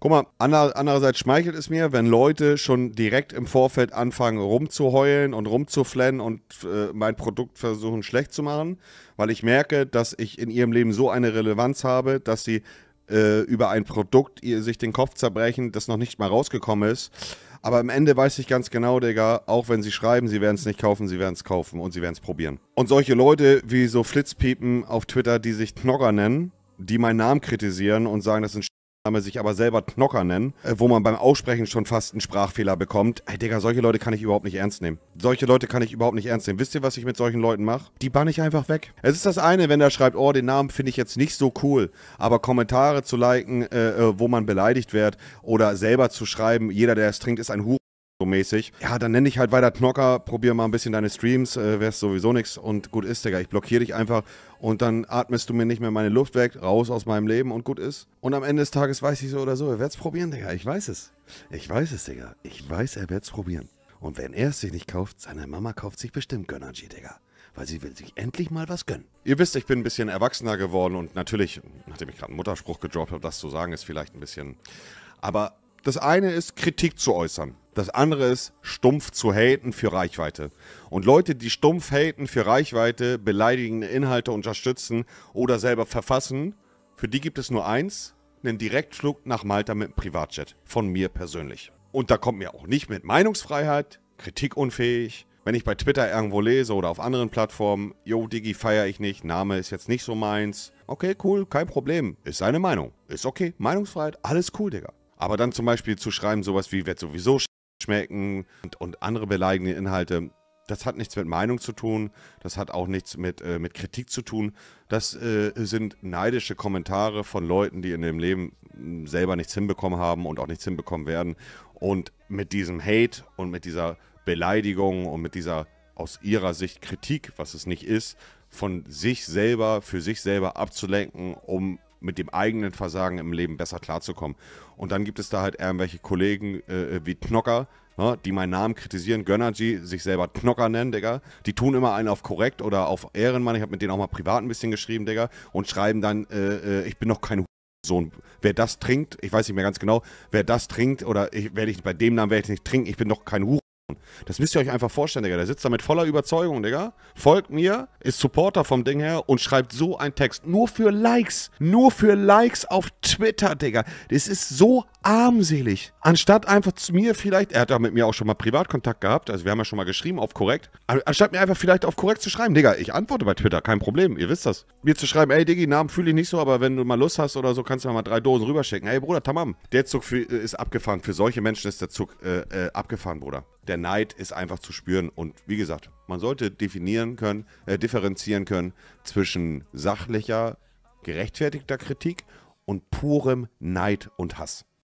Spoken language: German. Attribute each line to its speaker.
Speaker 1: Guck mal, ander, andererseits schmeichelt es mir, wenn Leute schon direkt im Vorfeld anfangen rumzuheulen und rumzuflennen und äh, mein Produkt versuchen schlecht zu machen, weil ich merke, dass ich in ihrem Leben so eine Relevanz habe, dass sie äh, über ein Produkt ihr, sich den Kopf zerbrechen, das noch nicht mal rausgekommen ist. Aber am Ende weiß ich ganz genau, Digga, auch wenn sie schreiben, sie werden es nicht kaufen, sie werden es kaufen und sie werden es probieren. Und solche Leute wie so Flitzpiepen auf Twitter, die sich Knogger nennen, die meinen Namen kritisieren und sagen, das sind sich aber selber Knocker nennen, äh, wo man beim Aussprechen schon fast einen Sprachfehler bekommt. Ey, Digga, solche Leute kann ich überhaupt nicht ernst nehmen. Solche Leute kann ich überhaupt nicht ernst nehmen. Wisst ihr, was ich mit solchen Leuten mache? Die bann ich einfach weg. Es ist das eine, wenn der schreibt, oh, den Namen finde ich jetzt nicht so cool, aber Kommentare zu liken, äh, äh wo man beleidigt wird oder selber zu schreiben, jeder, der es trinkt, ist ein Hure mäßig. Ja, dann nenne ich halt weiter Knocker, probier mal ein bisschen deine Streams, äh, wär's sowieso nichts und gut ist, Digga. Ich blockiere dich einfach und dann atmest du mir nicht mehr meine Luft weg, raus aus meinem Leben und gut ist. Und am Ende des Tages weiß ich so oder so, er wird's probieren, Digga. Ich weiß es. Ich weiß es, Digga. Ich weiß, er wird's probieren. Und wenn er es sich nicht kauft, seine Mama kauft sich bestimmt Gönnergy, Digga weil sie will sich endlich mal was gönnen. Ihr wisst, ich bin ein bisschen erwachsener geworden und natürlich, nachdem ich gerade einen Mutterspruch gedroppt habe, das zu sagen ist vielleicht ein bisschen. Aber das eine ist, Kritik zu äußern. Das andere ist, stumpf zu haten für Reichweite. Und Leute, die stumpf haten für Reichweite, beleidigende Inhalte unterstützen oder selber verfassen, für die gibt es nur eins, einen Direktflug nach Malta mit einem Privatjet. Von mir persönlich. Und da kommt mir auch nicht mit Meinungsfreiheit, kritikunfähig. Wenn ich bei Twitter irgendwo lese oder auf anderen Plattformen, yo, Digi feiere ich nicht, Name ist jetzt nicht so meins. Okay, cool, kein Problem. Ist seine Meinung. Ist okay. Meinungsfreiheit, alles cool, Digga. Aber dann zum Beispiel zu schreiben, sowas wie, wird sowieso schmecken und, und andere beleidigende Inhalte. Das hat nichts mit Meinung zu tun, das hat auch nichts mit, äh, mit Kritik zu tun. Das äh, sind neidische Kommentare von Leuten, die in dem Leben hm, selber nichts hinbekommen haben und auch nichts hinbekommen werden. Und mit diesem Hate und mit dieser Beleidigung und mit dieser aus ihrer Sicht Kritik, was es nicht ist, von sich selber, für sich selber abzulenken, um mit dem eigenen Versagen im Leben besser klarzukommen. Und dann gibt es da halt irgendwelche Kollegen äh, äh, wie Knocker, ne, die meinen Namen kritisieren, Gönnergy, sich selber Knocker nennen, Digga. Die tun immer einen auf korrekt oder auf Ehrenmann. Ich habe mit denen auch mal privat ein bisschen geschrieben, Digga. Und schreiben dann, äh, äh ich bin noch kein Sohn. Wer das trinkt, ich weiß nicht mehr ganz genau, wer das trinkt oder ich, werde ich bei dem Namen werde ich nicht trinken, ich bin doch kein Huch das müsst ihr euch einfach vorstellen, Digga. Der sitzt da mit voller Überzeugung, Digga. Folgt mir, ist Supporter vom Ding her und schreibt so einen Text. Nur für Likes. Nur für Likes auf Twitter, Digga. Das ist so armselig. Anstatt einfach zu mir vielleicht, er hat ja mit mir auch schon mal Privatkontakt gehabt, also wir haben ja schon mal geschrieben auf korrekt. Anstatt mir einfach vielleicht auf korrekt zu schreiben, Digga, ich antworte bei Twitter, kein Problem, ihr wisst das. Mir zu schreiben, ey Diggi, Namen fühle ich nicht so, aber wenn du mal Lust hast oder so, kannst du mir mal drei Dosen rüberschicken. Ey Bruder, tamam. Der Zug für, äh, ist abgefahren. Für solche Menschen ist der Zug äh, äh, abgefahren, Bruder der Neid ist einfach zu spüren. Und wie gesagt, man sollte definieren können, äh, differenzieren können zwischen sachlicher, gerechtfertigter Kritik und purem Neid und Hass.